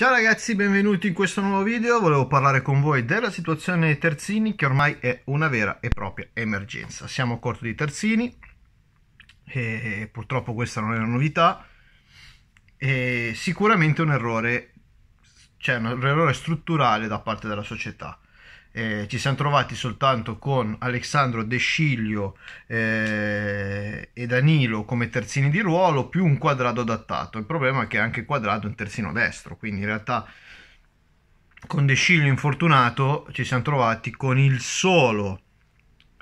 Ciao ragazzi, benvenuti in questo nuovo video. Volevo parlare con voi della situazione dei terzini che ormai è una vera e propria emergenza. Siamo a corto di terzini e purtroppo questa non è una novità. E sicuramente un errore, cioè un errore strutturale da parte della società eh, ci siamo trovati soltanto con Alessandro De Sciglio eh, e Danilo come terzini di ruolo più un quadrato adattato. Il problema è che anche quadrato è un terzino destro, quindi in realtà con De Sciglio infortunato ci siamo trovati con il solo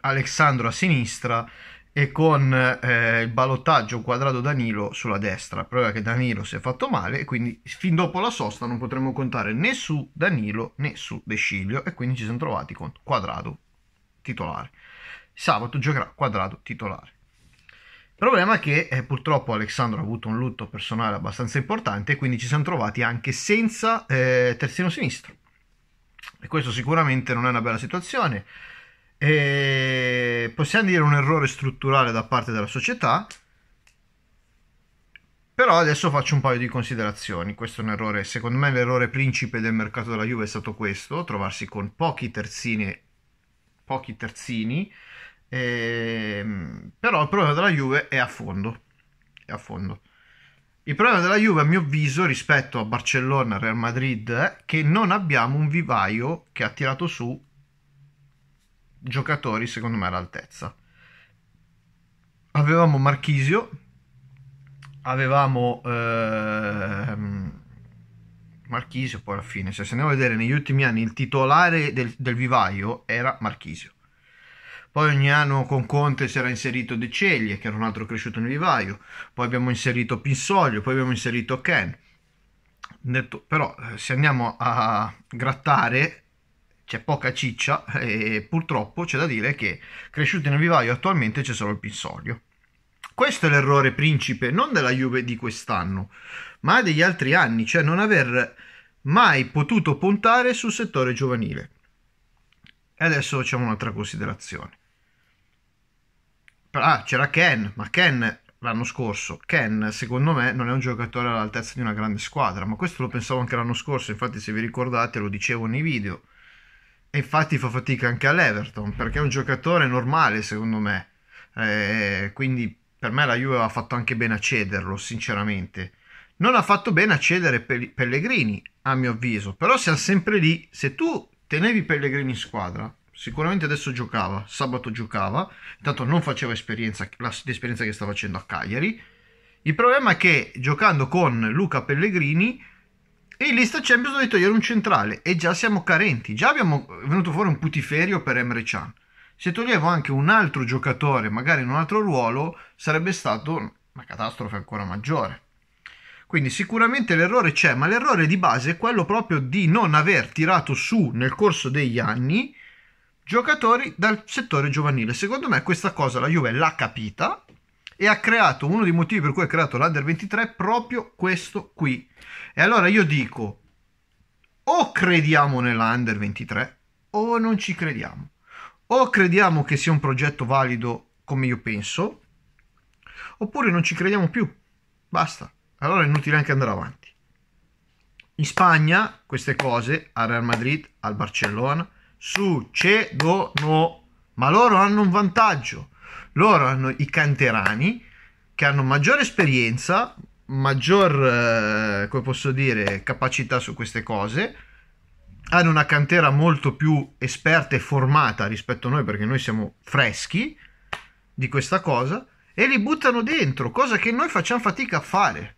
Alessandro a sinistra e con eh, il ballottaggio quadrato Danilo sulla destra. Prova che Danilo si è fatto male e quindi fin dopo la sosta non potremo contare né su Danilo né su De Sciglio e quindi ci siamo trovati con quadrato titolare. Sabato giocherà quadrato titolare. Il problema è che eh, purtroppo Alessandro ha avuto un lutto personale abbastanza importante e quindi ci siamo trovati anche senza eh, terzino sinistro. E questo sicuramente non è una bella situazione e possiamo dire un errore strutturale da parte della società, però adesso faccio un paio di considerazioni. Questo è un errore, secondo me l'errore principe del mercato della Juve è stato questo, trovarsi con pochi terzini, pochi terzini ehm, però il problema della Juve è a fondo, è a fondo. Il problema della Juve, a mio avviso, rispetto a Barcellona, e Real Madrid, è che non abbiamo un vivaio che ha tirato su giocatori secondo me all'altezza. Avevamo Marchisio, avevamo ehm, Marchisio poi alla fine, se andiamo a vedere negli ultimi anni il titolare del, del vivaio era Marchisio. Poi ogni anno con Conte si era inserito De Ceglie, che era un altro cresciuto nel vivaio. Poi abbiamo inserito Pinsoglio, poi abbiamo inserito Ken. Detto, però eh, se andiamo a grattare c'è poca ciccia e purtroppo c'è da dire che cresciuti nel vivaio attualmente c'è solo il pinsolio. Questo è l'errore principe, non della Juve di quest'anno, ma degli altri anni, cioè non aver mai potuto puntare sul settore giovanile. E adesso facciamo un'altra considerazione. Ah, c'era Ken, ma Ken l'anno scorso. Ken, secondo me, non è un giocatore all'altezza di una grande squadra, ma questo lo pensavo anche l'anno scorso, infatti se vi ricordate lo dicevo nei video e infatti fa fatica anche all'Everton, perché è un giocatore normale secondo me. Eh, quindi per me la Juve ha fatto anche bene a cederlo, sinceramente. Non ha fatto bene a cedere Pellegrini, a mio avviso, però siamo sempre lì. Se tu tenevi Pellegrini in squadra, sicuramente adesso giocava, sabato giocava, intanto non faceva esperienza, la, l'esperienza che sta facendo a Cagliari. Il problema è che giocando con Luca Pellegrini e in lista Champions dovevi togliere un centrale e già siamo carenti, già abbiamo è venuto fuori un putiferio per Emre Chan. Se toglievo anche un altro giocatore, magari in un altro ruolo, sarebbe stato una catastrofe ancora maggiore. Quindi sicuramente l'errore c'è, ma l'errore di base è quello proprio di non aver tirato su nel corso degli anni giocatori dal settore giovanile. Secondo me questa cosa la Juve l'ha capita e ha creato uno dei motivi per cui ha creato l'Under 23 proprio questo qui. E allora io dico o crediamo nell'Under 23 o non ci crediamo. O crediamo che sia un progetto valido come io penso, oppure non ci crediamo più. Basta. Allora è inutile anche andare avanti. In Spagna queste cose al Real Madrid, al Barcellona succedono, ma loro hanno un vantaggio loro hanno i canterani che hanno maggiore esperienza, maggior, eh, come posso dire, capacità su queste cose, hanno una cantera molto più esperta e formata rispetto a noi perché noi siamo freschi di questa cosa e li buttano dentro, cosa che noi facciamo fatica a fare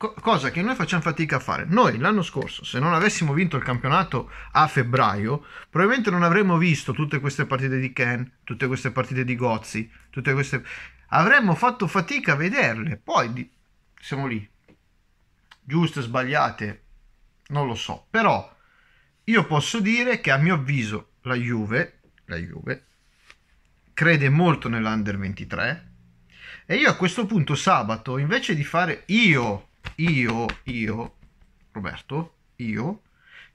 co- cosa che noi facciamo fatica a fare. Noi l'anno scorso, se non avessimo vinto il campionato a febbraio, probabilmente non avremmo visto tutte queste partite di Ken, tutte queste partite di Gozzi, tutte queste... Avremmo fatto fatica a vederle, poi di... siamo lì. Giuste, sbagliate, non lo so. Però io posso dire che a mio avviso la Juve, la Juve crede molto nell'Under 23 e io a questo punto sabato, invece di fare io io, io, Roberto, io,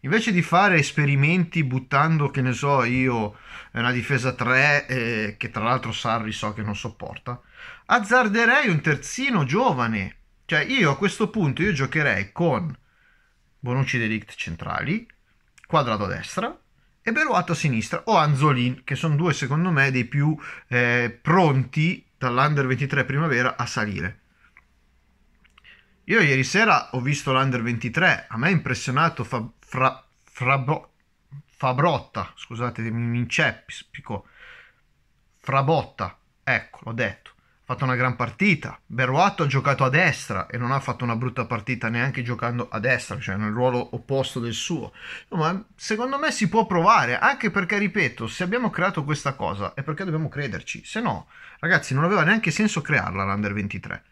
invece di fare esperimenti buttando, che ne so, io eh, una difesa 3, eh, che tra l'altro Sarri so che non sopporta, azzarderei un terzino giovane. Cioè io a questo punto io giocherei con Bonucci Delict centrali, Quadrato a destra, e Beruato a sinistra o Anzolin, che sono due secondo me dei più eh, pronti dall'Under 23 primavera a salire. Io ieri sera ho visto l'Under 23, a me ha impressionato Fab, fra, Frabo, Fabrotta, scusate, mi, mi inceppi, spico. Frabotta, ecco, l'ho detto. Ha fatto una gran partita. Berruato ha giocato a destra e non ha fatto una brutta partita neanche giocando a destra, cioè nel ruolo opposto del suo. No, ma secondo me si può provare, anche perché, ripeto, se abbiamo creato questa cosa è perché dobbiamo crederci. Se no, ragazzi, non aveva neanche senso crearla l'Under 23.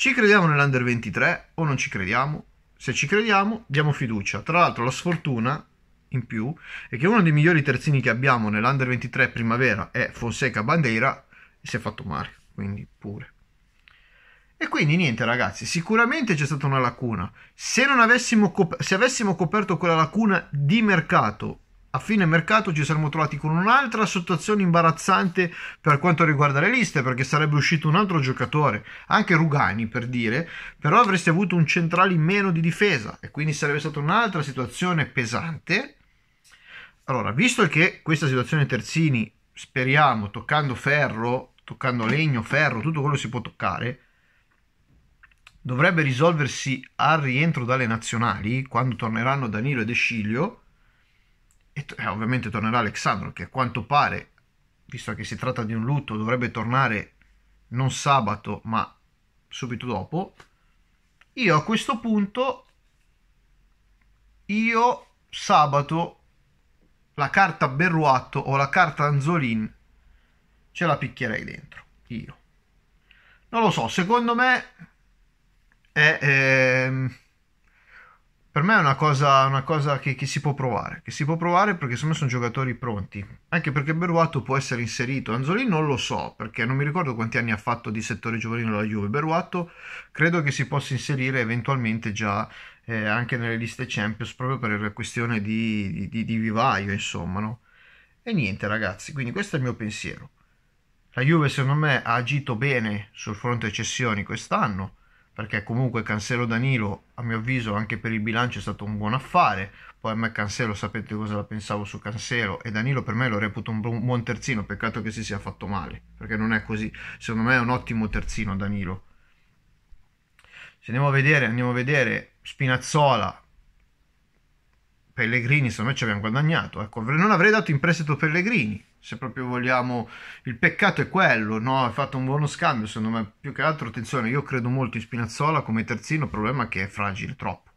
Ci crediamo nell'Under 23 o non ci crediamo? Se ci crediamo, diamo fiducia. Tra l'altro, la sfortuna in più è che uno dei migliori terzini che abbiamo nell'Under 23 primavera è Fonseca Bandeira e si è fatto male, quindi pure. E quindi niente ragazzi, sicuramente c'è stata una lacuna. Se, avessimo cop- se avessimo coperto quella lacuna di mercato a fine mercato ci saremmo trovati con un'altra situazione imbarazzante per quanto riguarda le liste, perché sarebbe uscito un altro giocatore, anche Rugani per dire, però avresti avuto un centrale in meno di difesa e quindi sarebbe stata un'altra situazione pesante. Allora, visto che questa situazione Terzini, speriamo, toccando ferro, toccando legno, ferro, tutto quello che si può toccare, dovrebbe risolversi al rientro dalle nazionali, quando torneranno Danilo ed Esciglio, e eh, ovviamente tornerà Alexandro che a quanto pare, visto che si tratta di un lutto, dovrebbe tornare non sabato ma subito dopo. Io a questo punto, io sabato la carta Berruato o la carta Anzolin ce la picchierei dentro. Io non lo so, secondo me è. Ehm per me è una cosa, una cosa che, che, si può provare, che si può provare perché secondo sono giocatori pronti, anche perché Beruato può essere inserito, Anzolin non lo so perché non mi ricordo quanti anni ha fatto di settore giovanile la Juve, Beruato credo che si possa inserire eventualmente già eh, anche nelle liste Champions proprio per la questione di, di, di, di vivaio insomma no? e niente ragazzi, quindi questo è il mio pensiero. La Juve secondo me ha agito bene sul fronte cessioni quest'anno perché comunque Cancelo Danilo a mio avviso anche per il bilancio è stato un buon affare poi a me Cancelo sapete cosa la pensavo su Cancelo e Danilo per me lo reputo un buon terzino peccato che si sia fatto male perché non è così secondo me è un ottimo terzino Danilo se andiamo a vedere, andiamo a vedere Spinazzola Pellegrini secondo me ci abbiamo guadagnato ecco, non avrei dato in prestito Pellegrini se proprio vogliamo il peccato è quello no? ha fatto un buono scambio secondo me più che altro attenzione io credo molto in Spinazzola come terzino il problema è che è fragile troppo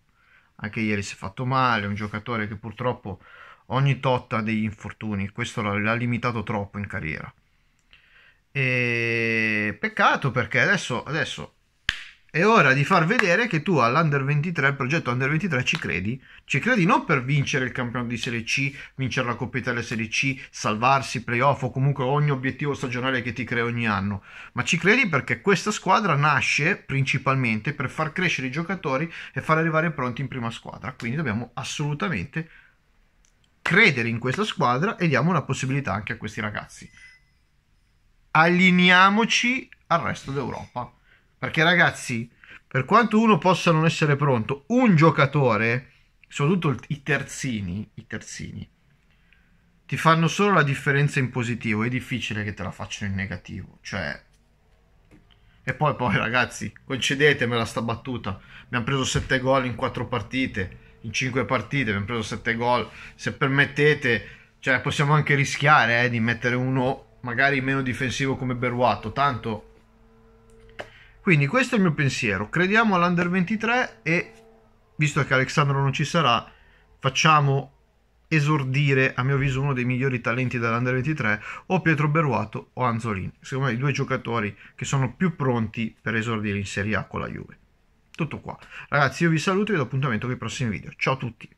anche ieri si è fatto male è un giocatore che purtroppo ogni totta ha degli infortuni questo l'ha, l'ha limitato troppo in carriera e peccato perché adesso, adesso è ora di far vedere che tu all'Under 23, al progetto Under 23 ci credi. Ci credi non per vincere il campionato di Serie C, vincere la Coppa Italia Serie C, salvarsi, playoff o comunque ogni obiettivo stagionale che ti crea ogni anno, ma ci credi perché questa squadra nasce principalmente per far crescere i giocatori e far arrivare pronti in prima squadra. Quindi dobbiamo assolutamente credere in questa squadra e diamo una possibilità anche a questi ragazzi. Allineiamoci al resto d'Europa. Perché ragazzi, per quanto uno possa non essere pronto, un giocatore, soprattutto i terzini, i terzini, ti fanno solo la differenza in positivo, è difficile che te la facciano in negativo, cioè... E poi, poi ragazzi, concedetemela sta battuta, abbiamo preso 7 gol in 4 partite, in 5 partite abbiamo preso 7 gol, se permettete, cioè possiamo anche rischiare eh, di mettere uno magari meno difensivo come Beruato. tanto quindi questo è il mio pensiero. Crediamo all'Under 23 e, visto che Alessandro non ci sarà, facciamo esordire, a mio avviso, uno dei migliori talenti dell'Under 23, o Pietro Beruato o Anzolini. Secondo me i due giocatori che sono più pronti per esordire in Serie A con la Juve. Tutto qua. Ragazzi, io vi saluto e vi do appuntamento con i prossimi video. Ciao a tutti!